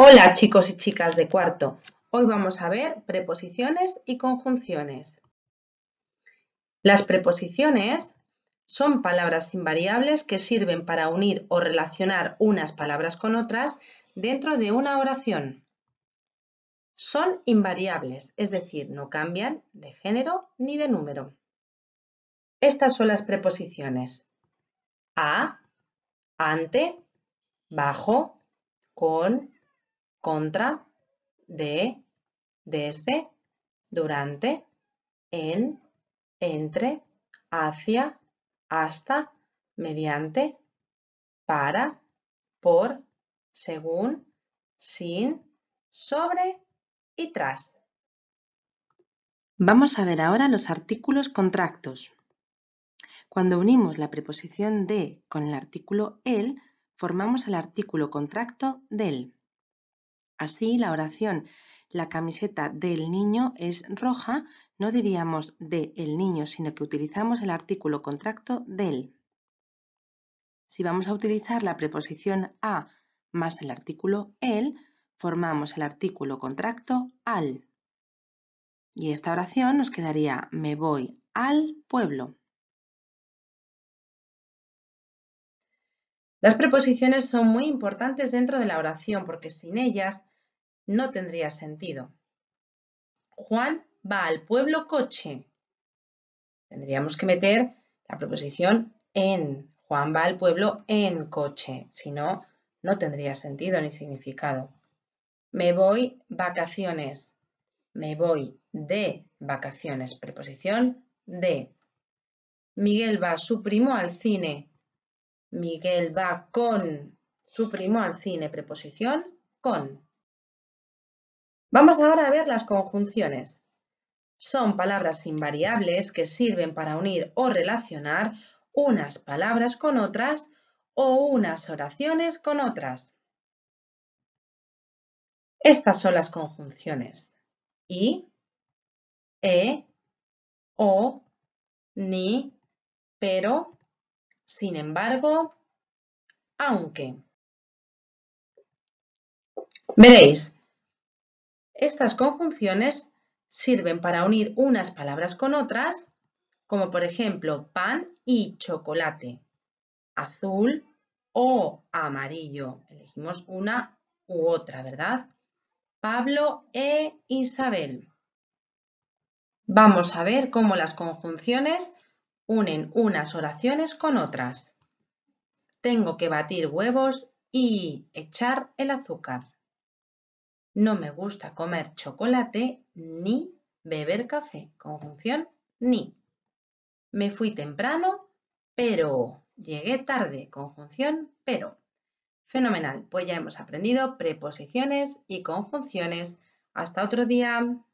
Hola chicos y chicas de cuarto. Hoy vamos a ver preposiciones y conjunciones. Las preposiciones son palabras invariables que sirven para unir o relacionar unas palabras con otras dentro de una oración. Son invariables, es decir, no cambian de género ni de número. Estas son las preposiciones. A, ante, bajo, con, contra, de, desde, este, durante, en, entre, hacia, hasta, mediante, para, por, según, sin, sobre y tras. Vamos a ver ahora los artículos contractos. Cuando unimos la preposición de con el artículo el, formamos el artículo contracto del. Así, la oración la camiseta del niño es roja, no diríamos de el niño, sino que utilizamos el artículo contracto del. Si vamos a utilizar la preposición a más el artículo el, formamos el artículo contracto al. Y esta oración nos quedaría me voy al pueblo. Las preposiciones son muy importantes dentro de la oración porque sin ellas no tendría sentido. Juan va al pueblo coche. Tendríamos que meter la preposición en. Juan va al pueblo en coche, si no, no tendría sentido ni significado. Me voy vacaciones. Me voy de vacaciones. Preposición de. Miguel va su primo al cine. Miguel va con su primo al cine. Preposición con. Vamos ahora a ver las conjunciones. Son palabras invariables que sirven para unir o relacionar unas palabras con otras o unas oraciones con otras. Estas son las conjunciones. Y, e, o, ni, pero, sin embargo, aunque Veréis, estas conjunciones sirven para unir unas palabras con otras, como por ejemplo pan y chocolate, azul o amarillo. Elegimos una u otra, ¿verdad? Pablo e Isabel. Vamos a ver cómo las conjunciones unen unas oraciones con otras. Tengo que batir huevos y echar el azúcar. No me gusta comer chocolate ni beber café. Conjunción ni. Me fui temprano, pero llegué tarde. Conjunción pero. Fenomenal. Pues ya hemos aprendido preposiciones y conjunciones. Hasta otro día.